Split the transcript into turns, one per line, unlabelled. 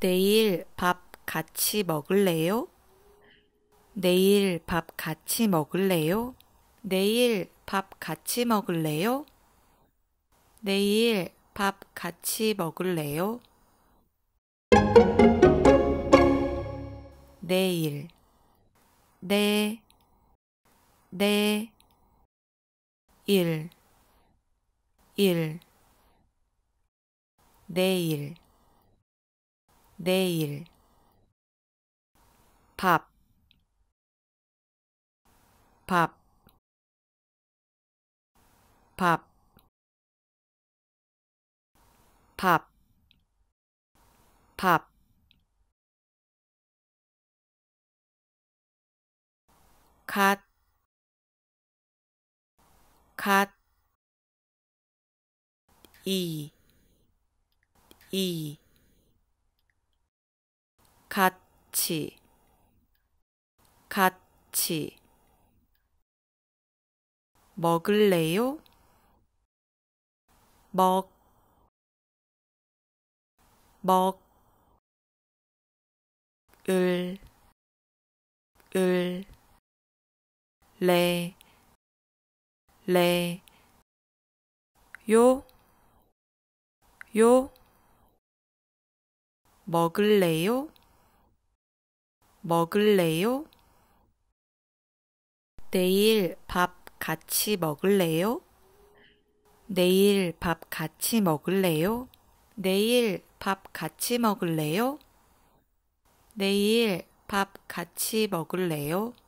내일 밥 같이 먹을래요? 내일 밥 같이 먹을래요? 내일 밥 같이 먹을래요? 내일 밥 같이 먹을래요? 내일 내내일일
네. 네. 내일 내일 밥, 밥, 밥, 밥, 밥. 갓, 갓, 이, 이. 같이 같이 먹을래요? 먹, 먹, 을, 을, 레, 레, 요, 요, 먹을래요? 먹을래요?
내일 밥 같이 먹을래요? 내일 밥 같이 먹을래요? 내일 밥 같이 먹을래요? 내일 밥 같이 먹을래요?